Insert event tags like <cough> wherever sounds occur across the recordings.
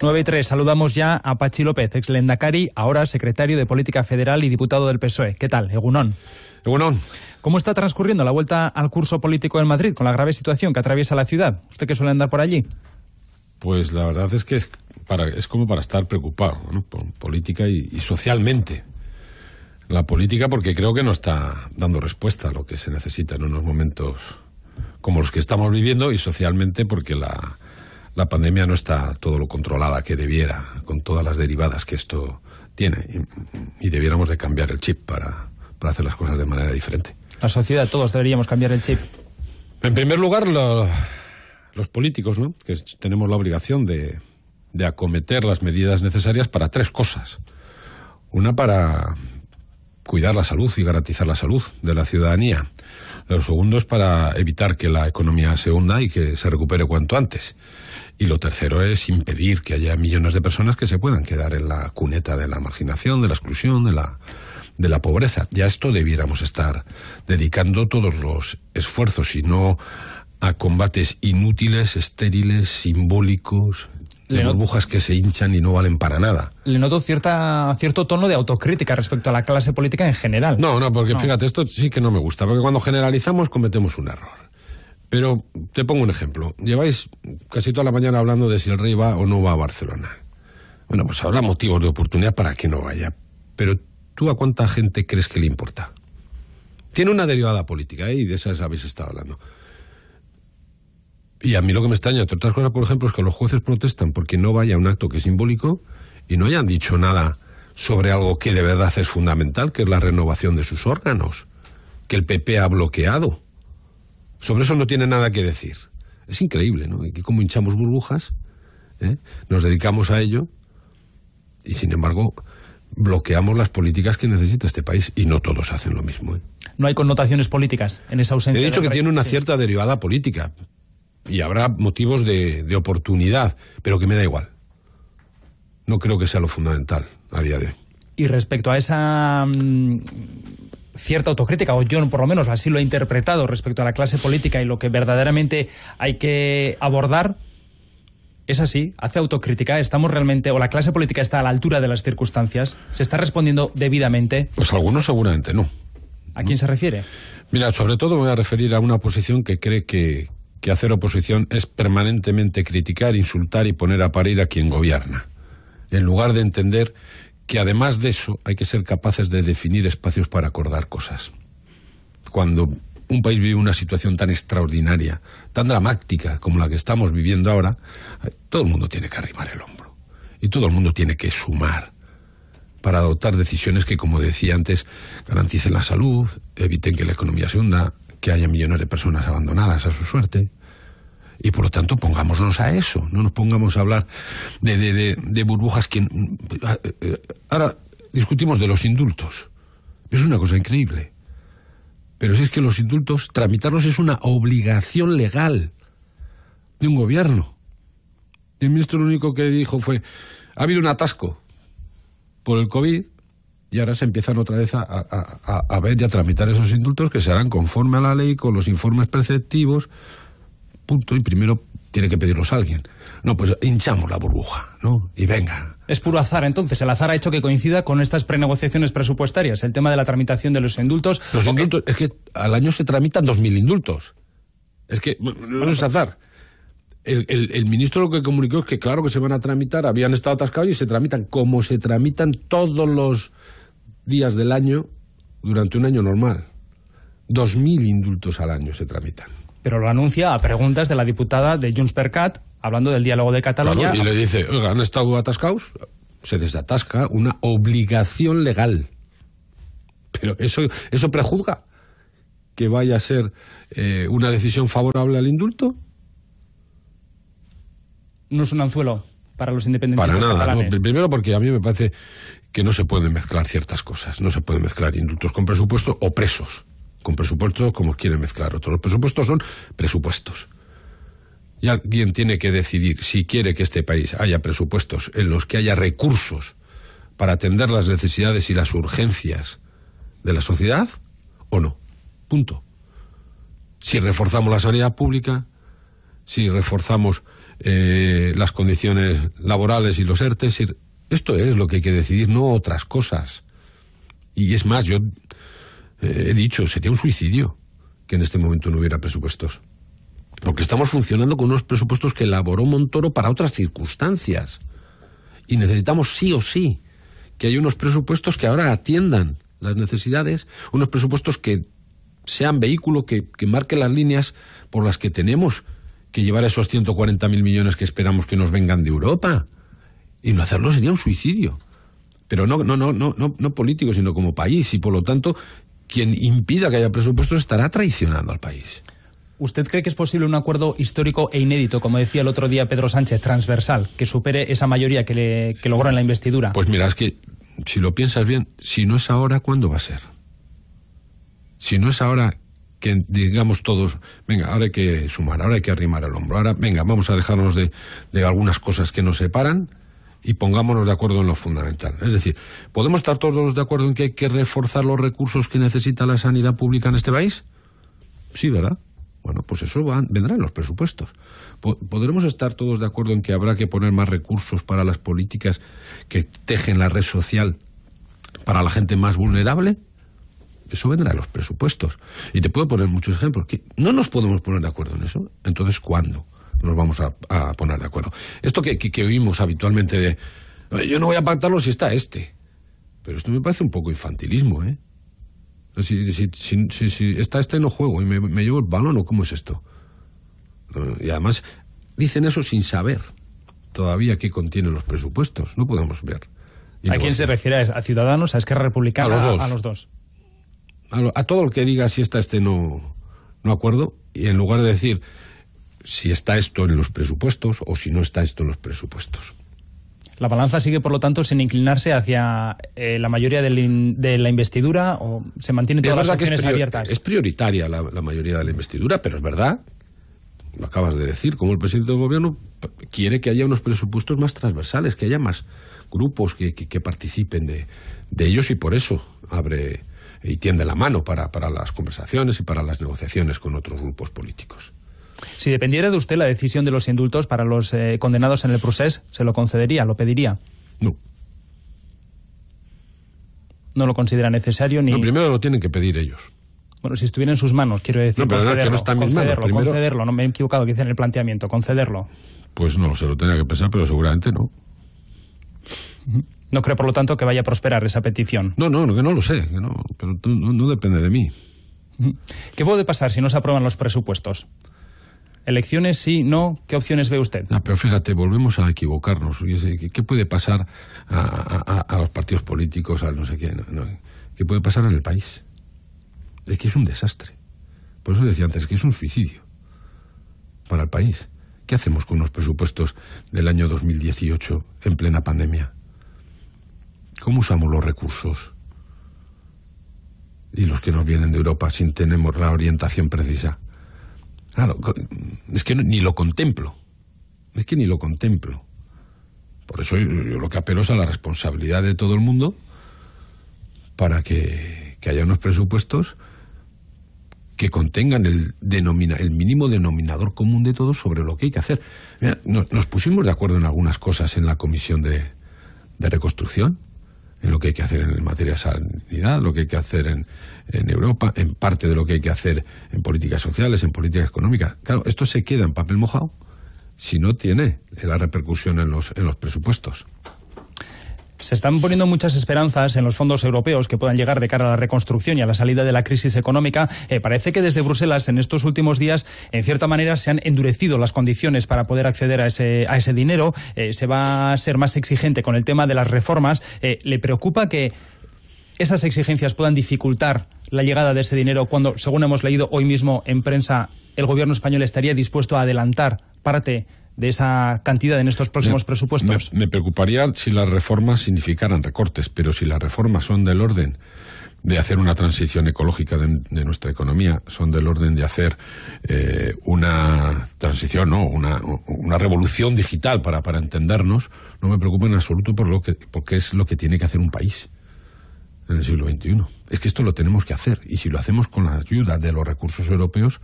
9 y 3, saludamos ya a Pachi López, ex Lendakari, ahora secretario de Política Federal y diputado del PSOE. ¿Qué tal? Egunón. Egunón. ¿Cómo está transcurriendo la vuelta al curso político en Madrid con la grave situación que atraviesa la ciudad? ¿Usted que suele andar por allí? Pues la verdad es que es, para, es como para estar preocupado, ¿no? por política y socialmente la política porque creo que no está dando respuesta a lo que se necesita en unos momentos como los que estamos viviendo y socialmente porque la, la pandemia no está todo lo controlada que debiera, con todas las derivadas que esto tiene. Y, debiéramos de cambiar el chip para, hacer las cosas de manera diferente. La sociedad, todos deberíamos cambiar el chip. En primer lugar, los políticos, ¿no? que tenemos la obligación de acometer las medidas necesarias para tres cosas. Una para cuidar la salud y garantizar la salud de la ciudadanía. Lo segundo es para evitar que la economía se hunda y que se recupere cuanto antes. Y lo tercero es impedir que haya millones de personas que se puedan quedar en la cuneta de la marginación, de la exclusión, de la, de la pobreza. Ya esto debiéramos estar dedicando todos los esfuerzos y no a combates inútiles, estériles, simbólicos, de burbujas que se hinchan y no valen para nada. Le noto cierta, cierto tono de autocrítica respecto a la clase política en general. No, no, porque fíjate, esto sí que no me gusta, porque cuando generalizamos cometemos un error. Pero te pongo un ejemplo. Lleváis casi toda la mañana hablando de si el rey va o no va a Barcelona. Bueno, pues habrá motivos de oportunidad para que no vaya. Pero tú a cuánta gente crees que le importa? Tiene una derivada política, ¿eh? y de esas habéis estado hablando. Y a mí lo que me extraña, entre otras cosas, por ejemplo, es que los jueces protestan porque no vaya a un acto que es simbólico y no hayan dicho nada sobre algo que de verdad es fundamental, que es la renovación de sus órganos, que el PP ha bloqueado. Sobre eso no tiene nada que decir. Es increíble, ¿no? Que como hinchamos burbujas, ¿eh? nos dedicamos a ello y sin embargo bloqueamos las políticas que necesita este país y no todos hacen lo mismo. ¿eh? No hay connotaciones políticas en esa ausencia. He dicho que tiene una cierta derivada política y habrá motivos de, de oportunidad, pero que me da igual. No creo que sea lo fundamental a día de hoy. Y respecto a esa mm, cierta autocrítica, o yo por lo menos así lo he interpretado respecto a la clase política y lo que verdaderamente hay que abordar, es así, hace autocrítica, estamos realmente, o la clase política está a la altura de las circunstancias, se está respondiendo debidamente. Pues algunos seguramente no. ¿A quién se refiere? Mira, sobre todo voy a referir a una oposición que cree que, que hacer oposición es permanentemente criticar, insultar y poner a parir a quien gobierna, en lugar de entender que además de eso hay que ser capaces de definir espacios para acordar cosas. Cuando un país vive una situación tan extraordinaria, tan dramática como la que estamos viviendo ahora, todo el mundo tiene que arrimar el hombro y todo el mundo tiene que sumar para adoptar decisiones que, como decía antes, garanticen la salud, eviten que la economía se hunda, que haya millones de personas abandonadas a su suerte, y por lo tanto, pongámonos a eso, no nos pongamos a hablar de, de, burbujas que... Eh, ahora discutimos de los indultos. Es una cosa increíble. Pero si es que los indultos, tramitarlos es una obligación legal de un gobierno. el ministro lo único que dijo fue, ha habido un atasco por el COVID y ahora se empiezan otra vez a, ver y a tramitar esos indultos que se harán conforme a la ley, con los informes perceptivos punto y primero tiene que pedirlos a alguien. No, pues hinchamos la burbuja, ¿no? Y venga. Es puro azar, entonces. El azar ha hecho que coincida con estas prenegociaciones presupuestarias. El tema de la tramitación de los indultos. Los indultos, es que al año se tramitan 2.000 indultos. Es que no es azar. El, el, ministro lo que comunicó es que, claro, que se van a tramitar, habían estado atascados y se tramitan como se tramitan todos los días del año durante un año normal. 2.000 indultos al año se tramitan pero lo anuncia a preguntas de la diputada de Junts per hablando del diálogo de Cataluña. y le dice, oiga, ¿han estado atascados? Se desatasca una obligación legal. Pero eso, eso prejuzga que vaya a ser eh, una decisión favorable al indulto. No es un anzuelo para los independentistas. Para nada. primero porque a mí me parece que no se pueden mezclar ciertas cosas. No se pueden mezclar indultos con presupuesto o presos con presupuestos como quieren mezclar otros. Los presupuestos son presupuestos. Y alguien tiene que decidir si quiere que este país haya presupuestos en los que haya recursos para atender las necesidades y las urgencias de la sociedad o no. Punto. Si reforzamos la sanidad pública, si reforzamos eh, las condiciones laborales y los ERTE, esto es lo que hay que decidir, no otras cosas. Y es más, yo he dicho, sería un suicidio que en este momento no hubiera presupuestos. Porque estamos funcionando con unos presupuestos que elaboró Montoro para otras circunstancias. Y necesitamos sí o sí que haya unos presupuestos que ahora atiendan las necesidades, unos presupuestos que sean vehículo, que, que marquen las líneas por las que tenemos que llevar esos 140.000 millones que esperamos que nos vengan de Europa. Y no hacerlo sería un suicidio. Pero no, no, no, no, no, político, sino como país. Y por lo tanto, quien impida que haya presupuesto estará traicionando al país. ¿Usted cree que es posible un acuerdo histórico e inédito, como decía el otro día Pedro Sánchez, transversal, que supere esa mayoría que, le, logró en la investidura? Pues mira, es que si lo piensas bien, si no es ahora, ¿cuándo va a ser? Si no es ahora que digamos todos, venga, ahora hay que sumar, ahora hay que arrimar el hombro, ahora, venga, vamos a dejarnos de algunas cosas que nos separan y pongámonos de acuerdo en lo fundamental. Es decir, ¿podemos estar todos de acuerdo en que hay que reforzar los recursos que necesita la sanidad pública en este país? Sí, ¿verdad? Bueno, pues eso vendrá en los presupuestos. ¿Podremos estar todos de acuerdo en que habrá que poner más recursos para las políticas que tejen la red social para la gente más vulnerable? Eso vendrá en los presupuestos. Y te puedo poner muchos ejemplos. no nos podemos poner de acuerdo en eso. Entonces, ¿cuándo? nos vamos a, poner de acuerdo. Esto que, que, oímos habitualmente de, yo no voy a pactarlo si está este. Pero esto me parece un poco infantilismo, ¿eh? Si, si, está este no juego y me, llevo el balón o cómo es esto. Y además dicen eso sin saber todavía qué contienen los presupuestos. No podemos ver. ¿A quién se refiere? ¿A Ciudadanos? ¿A Esquerra Republicana? A los dos. A, los todo el que diga si está este no, no acuerdo. Y en lugar de decir, si está esto en los presupuestos o si no está esto en los presupuestos. La balanza sigue, por lo tanto, sin inclinarse hacia eh, la mayoría de la, investidura o se mantienen todas las acciones abiertas. Es prioritaria la, mayoría de la investidura, pero es verdad, lo acabas de decir, como el presidente del gobierno quiere que haya unos presupuestos más transversales, que haya más grupos que, participen de, ellos y por eso abre y tiende la mano para las conversaciones y para las negociaciones con otros grupos políticos. Si dependiera de usted la decisión de los indultos para los eh, condenados en el proceso, ¿se lo concedería, lo pediría? No. No lo considera necesario ni... Lo primero lo tienen que pedir ellos. Bueno, si estuviera en sus manos, quiero decir, no, pero concederlo, que no concederlo, concederlo, no me he equivocado, que en el planteamiento, concederlo. Pues no, se lo tenía que pensar, pero seguramente no. No creo, por lo tanto, que vaya a prosperar esa petición. No, no, no que no lo sé, no, pero no, no depende de mí. ¿Qué puede pasar si no se aprueban los presupuestos? Elecciones sí, no. ¿Qué opciones ve usted? Ah, pero fíjate, volvemos a equivocarnos. ¿Qué puede pasar a, los partidos políticos, a no sé qué? ¿Qué puede pasar en el país? Es que es un desastre. Por eso decía antes que es un suicidio para el país. ¿Qué hacemos con los presupuestos del año 2018 en plena pandemia? ¿Cómo usamos los recursos? Y los que nos vienen de Europa sin tenemos la orientación precisa es que ni lo contemplo. Es que ni lo contemplo. Por eso yo, lo que apelo es a la responsabilidad de todo el mundo para que, haya unos presupuestos que contengan el, mínimo denominador común de todos sobre lo que hay que hacer. nos, pusimos de acuerdo en algunas cosas en la comisión de reconstrucción en lo que hay que hacer en materia de sanidad, lo que hay que hacer en, Europa, en parte de lo que hay que hacer en políticas sociales, en políticas económicas. Claro, esto se queda en papel mojado si no tiene la repercusión en los, en los presupuestos se están poniendo muchas esperanzas en los fondos europeos que puedan llegar de cara a la reconstrucción y a la salida de la crisis económica. Eh, parece que desde Bruselas en estos últimos días, en cierta manera, se han endurecido las condiciones para poder acceder a ese, dinero. Eh, se va a ser más exigente con el tema de las reformas. Eh, ¿Le preocupa que esas exigencias puedan dificultar la llegada de ese dinero cuando, según hemos leído hoy mismo en prensa, el gobierno español estaría dispuesto a adelantar parte de esa cantidad en estos próximos presupuestos? Me, preocuparía si las reformas significaran recortes, pero si las reformas son del orden de hacer una transición ecológica de, nuestra economía, son del orden de hacer eh, una transición, no, una, revolución digital para, para entendernos, no me preocupa en absoluto por lo que, porque es lo que tiene que hacer un país en el siglo XXI. Es que esto lo tenemos que hacer y si lo hacemos con la ayuda de los recursos europeos,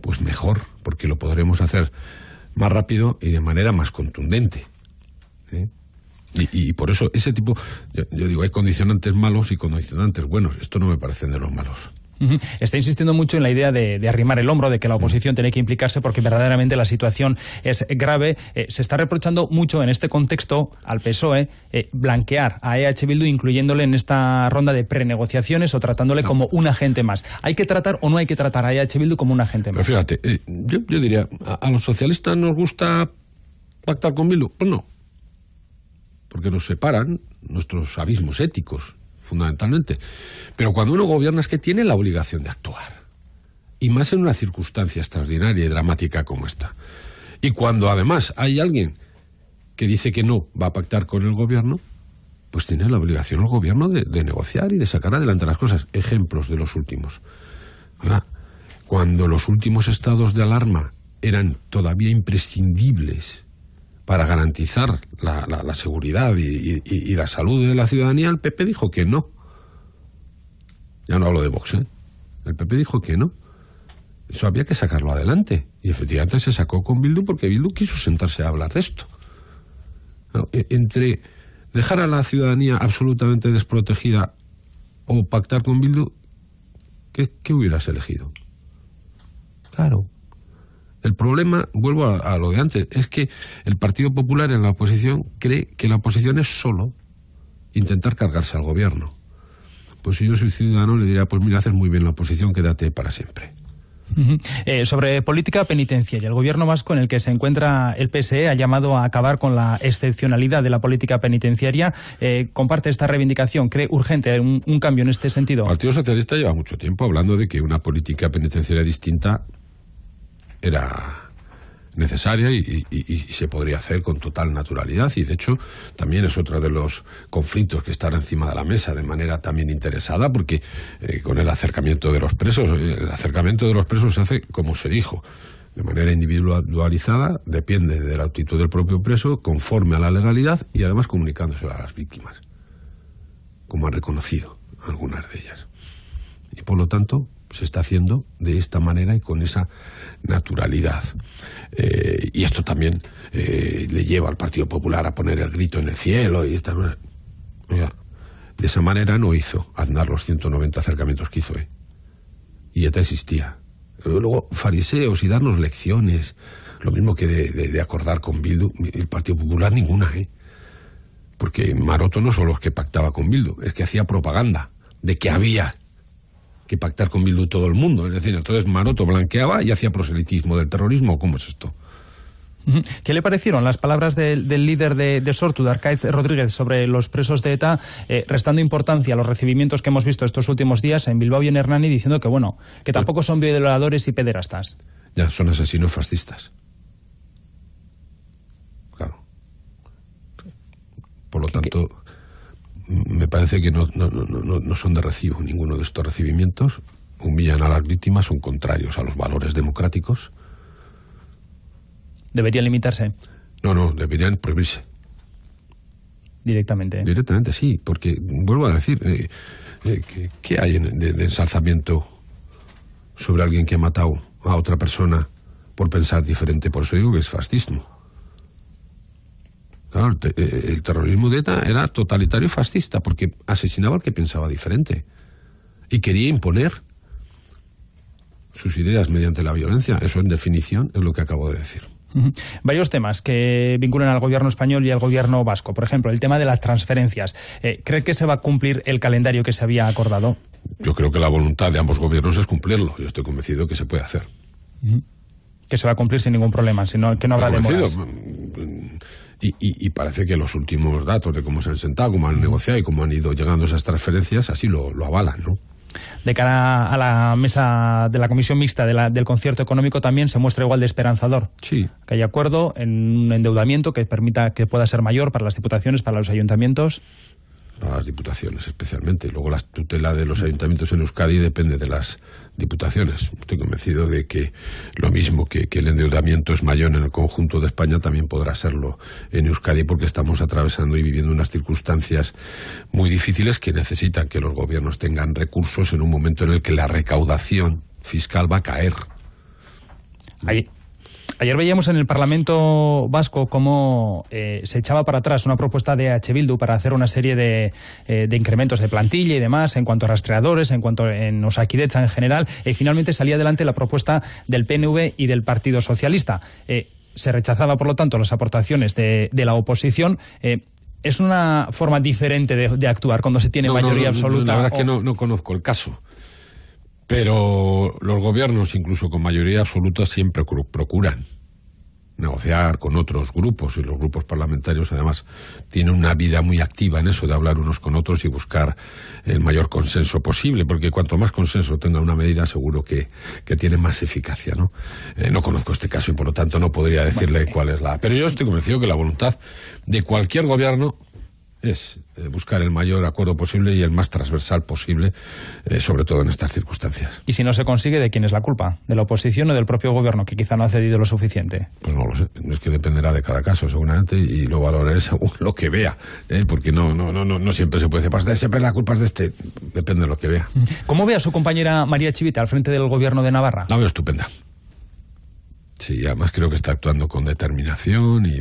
pues mejor, porque lo podremos hacer más rápido y de manera más contundente. Y, por eso ese tipo, yo, yo digo, hay condicionantes malos y condicionantes buenos. Esto no me parecen de los malos. Está insistiendo mucho en la idea de, arrimar el hombro, de que la oposición tiene que implicarse porque verdaderamente la situación es grave. Eh, se está reprochando mucho en este contexto al PSOE eh, blanquear a EH Bildu incluyéndole en esta ronda de prenegociaciones o tratándole como un agente más. ¿Hay que tratar o no hay que tratar a EH Bildu como un agente más? Pero fíjate, eh, yo, diría, a, a, los socialistas nos gusta pactar con Bildu? Pues no. Porque nos separan nuestros abismos éticos fundamentalmente. Pero cuando uno gobierna es que tiene la obligación de actuar. Y más en una circunstancia extraordinaria y dramática como esta. Y cuando además hay alguien que dice que no va a pactar con el gobierno, pues tiene la obligación el gobierno de, negociar y de sacar adelante las cosas. Ejemplos de los últimos. Ah, cuando los últimos estados de alarma eran todavía imprescindibles para garantizar la, seguridad y, la salud de la ciudadanía, el PP dijo que no. Ya no hablo de Vox, ¿eh? El PP dijo que no. Eso había que sacarlo adelante. Y efectivamente se sacó con Bildu porque Bildu quiso sentarse a hablar de esto. E-, entre dejar a la ciudadanía absolutamente desprotegida o pactar con Bildu, qué hubieras elegido? Claro, el problema, vuelvo a, lo de antes, es que el Partido Popular en la oposición cree que la oposición es solo intentar cargarse al gobierno. Pues si yo soy ciudadano le diría, pues mira, haces muy bien la oposición, quédate para siempre. Eh, sobre política penitenciaria, el gobierno vasco en el que se encuentra el PSE ha llamado a acabar con la excepcionalidad de la política penitenciaria. Eh, ¿Comparte esta reivindicación? ¿Cree urgente un cambio en este sentido? El Partido Socialista lleva mucho tiempo hablando de que una política penitenciaria distinta era necesaria y, se podría hacer con total naturalidad y de hecho también es otro de los conflictos que están encima de la mesa de manera también interesada porque eh, con el acercamiento de los presos eh, el acercamiento de los presos se hace como se dijo de manera individualizada depende de la actitud del propio preso conforme a la legalidad y además comunicándose a las víctimas como han reconocido algunas de ellas y por lo tanto se está haciendo de esta manera y con esa naturalidad. Eh, y esto también eh, le lleva al Partido Popular a poner el grito en el cielo y esta... de esa manera no hizo Aznar los 190 acercamientos que hizo. Eh. Y Y te existía. Pero luego, fariseos y darnos lecciones, lo mismo que de, de, acordar con Bildu, el Partido Popular ninguna, ¿eh? Porque Maroto no son los que pactaba con Bildu, es que hacía propaganda de que había que pactar con Bildu todo el mundo. Es decir, entonces Maroto blanqueaba y hacía proselitismo del terrorismo. ¿Cómo es esto? ¿Qué le parecieron las palabras del, líder de, Sortu, de Rodríguez, sobre los presos de ETA, eh, restando importancia a los recibimientos que hemos visto estos últimos días en Bilbao y en Hernani, diciendo que, bueno, que tampoco son violadores y pederastas? Ya, son asesinos fascistas. Claro. Por lo tanto me parece que no, son de recibo ninguno de estos recibimientos, humillan a las víctimas, son contrarios a los valores democráticos. ¿Deberían limitarse? No, no, deberían prohibirse. Directamente. Directamente, sí, porque vuelvo a decir, eh, eh, ¿qué, hay en de, ensalzamiento sobre alguien que ha matado a otra persona por pensar diferente? Por eso digo que es fascismo. Claro, eh, eh, el, terrorismo de ETA era totalitario y fascista porque asesinaba al que pensaba diferente y quería imponer sus ideas mediante la violencia. Eso, en definición, es lo que acabo de decir. Varios temas que vinculan al gobierno español y al gobierno vasco. Por ejemplo, el tema de las transferencias. Eh, ¿Cree que se va a cumplir el calendario que se había acordado? Yo creo que la voluntad de ambos gobiernos es cumplirlo. Yo estoy convencido que se puede hacer. Que se va a cumplir sin ningún problema, sino que no habrá demoras. Mm, y, parece que los últimos datos de cómo se han sentado, cómo han negociado y cómo han ido llegando esas transferencias, así lo, avalan, ¿no? de cara a la mesa de la comisión mixta de la, del concierto económico también se muestra igual de esperanzador. Sí. Que haya acuerdo en un endeudamiento que permita que pueda ser mayor para las diputaciones, para los ayuntamientos a las diputaciones especialmente. Luego la tutela de los ayuntamientos en Euskadi depende de las diputaciones. Estoy convencido de que lo mismo que, que, el endeudamiento es mayor en el conjunto de España, también podrá serlo en Euskadi porque estamos atravesando y viviendo unas circunstancias muy difíciles que necesitan que los gobiernos tengan recursos en un momento en el que la recaudación fiscal va a caer. Ahí Ayer veíamos en el Parlamento Vasco cómo eh, se echaba para atrás una propuesta de H. Bildu para hacer una serie de, eh, incrementos de plantilla y demás en cuanto a rastreadores, en cuanto a, en Osakidecha en general, y finalmente salía adelante la propuesta del PNV y del Partido Socialista. Eh, se rechazaba, por lo tanto, las aportaciones de, la oposición es una forma diferente de, actuar cuando se tiene mayoría absoluta. la verdad es que no, conozco el caso. Pero los gobiernos, incluso con mayoría absoluta, siempre procuran negociar con otros grupos y los grupos parlamentarios además tienen una vida muy activa en eso de hablar unos con otros y buscar el mayor consenso posible porque cuanto más consenso tenga una medida seguro que, tiene más eficacia eh, no conozco este caso y por lo tanto no podría decirle cuál es la pero yo estoy convencido que la voluntad de cualquier gobierno es eh, buscar el mayor acuerdo posible y el más transversal posible, eh, sobre todo en estas circunstancias. ¿Y si no se consigue, de quién es la culpa? ¿De la oposición o del propio gobierno, que quizá no ha cedido lo suficiente? Pues no lo sé, es que dependerá de cada caso, seguramente, y lo valoraré <laughs> según lo que vea, ¿eh? porque no, no, no, no, siempre se puede separar. Pues siempre la culpa es de este, depende de lo que vea. ¿Cómo ve a su compañera María Chivita al frente del gobierno de Navarra? La veo estupenda. Sí, además creo que está actuando con determinación y,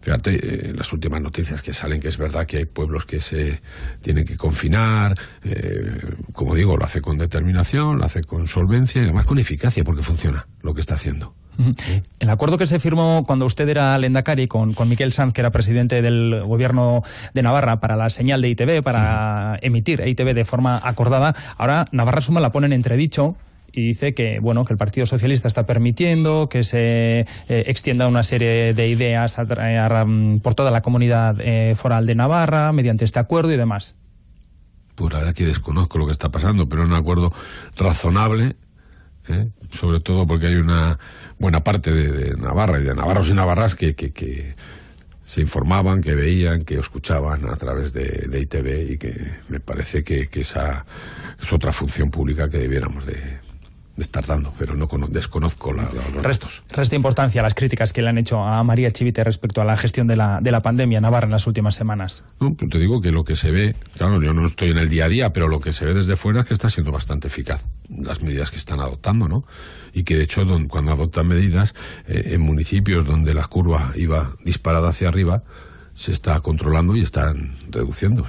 fíjate, eh, las últimas noticias que salen que es verdad que hay pueblos que se tienen que confinar, eh, como digo, lo hace con determinación, lo hace con solvencia y además con eficacia porque funciona lo que está haciendo. El acuerdo que se firmó cuando usted era Lendakari con, con Miquel Sanz, que era presidente del gobierno de Navarra, para la señal de ITV, para emitir ITV de forma acordada, ahora Navarra Suma la ponen en entredicho y dice que bueno que el Partido Socialista está permitiendo que se eh, extienda una serie de ideas por toda la comunidad eh, foral de Navarra mediante este acuerdo y demás. Pues la verdad que desconozco lo que está pasando, pero es un acuerdo razonable, ¿eh? sobre todo porque hay una buena parte de, Navarra y de navarros y navarras que, se informaban, que veían, que escuchaban a través de, ITV y que me parece que, que esa es otra función pública que debiéramos de, de estar dando, pero no desconozco los restos. Resta importancia las críticas que le han hecho a María Chivite respecto a la gestión de la, pandemia en Navarra en las últimas semanas. No, te digo que lo que se ve, claro, yo no estoy en el día a día, pero lo que se ve desde fuera es que está siendo bastante eficaz las medidas que están adoptando, ¿no? Y que de hecho cuando adoptan medidas eh, en municipios donde la curva iba disparada hacia arriba, se está controlando y están reduciendo.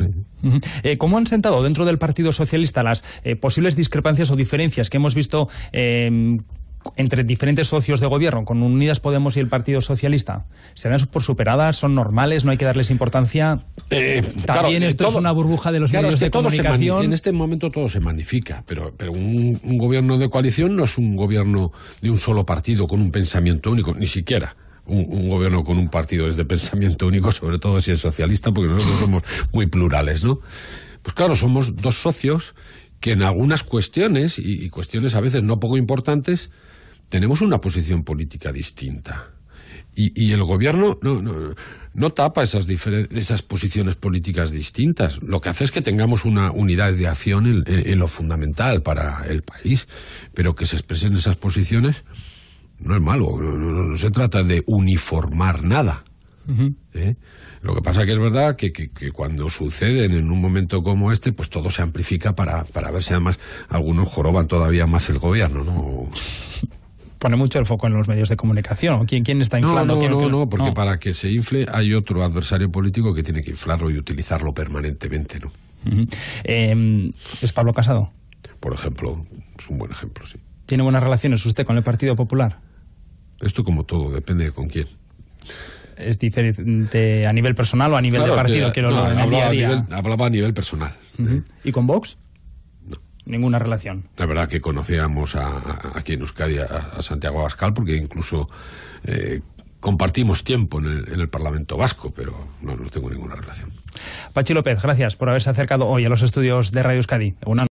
Eh, ¿Cómo han sentado dentro del Partido Socialista las eh, posibles discrepancias o diferencias que hemos visto em, entre diferentes socios de gobierno, con Unidas Podemos y el Partido Socialista? ¿Se dan por superadas? ¿Son normales? ¿No hay que darles importancia? Eh, También esto es una burbuja de los medios de comunicación. en este momento todo se magnifica, pero, pero un, gobierno de coalición no es un gobierno de un solo partido con un pensamiento único, ni siquiera un, gobierno con un partido es de pensamiento único, sobre todo si es socialista, porque nosotros somos muy plurales, ¿no? Pues claro, somos dos socios que en algunas cuestiones, y, cuestiones a veces no poco importantes, tenemos una posición política distinta. Y, el gobierno no, no, no tapa esas, esas posiciones políticas distintas. Lo que hace es que tengamos una unidad de acción en lo fundamental para el país, pero que se expresen esas posiciones no es malo, no, se trata de uniformar nada. ¿eh? Lo que pasa que es verdad que, cuando suceden en un momento como este, pues todo se amplifica para, para ver si además algunos joroban todavía más el gobierno, ¿no? <laughs> Pone mucho el foco en los medios de comunicación. ¿Quién, está inflando? No, no, no, porque para que se infle hay otro adversario político que tiene que inflarlo y utilizarlo permanentemente, ¿no? Em, ¿Es Pablo Casado? Por ejemplo, es un buen ejemplo, sí. ¿Tiene buenas relaciones usted con el Partido Popular? Esto como todo, depende de con quién. ¿Es diferente a nivel personal o a nivel de partido? Eh, quiero día a día. hablaba a nivel personal. Eh. ¿Y con Vox? No. Ninguna relación. La verdad que conocíamos a, aquí en Euskadi a, Santiago Abascal porque incluso eh, compartimos tiempo en el, Parlamento Vasco, pero no, no tengo ninguna relación. Pachi López, gracias por haberse acercado hoy a los estudios de Radio Euskadi.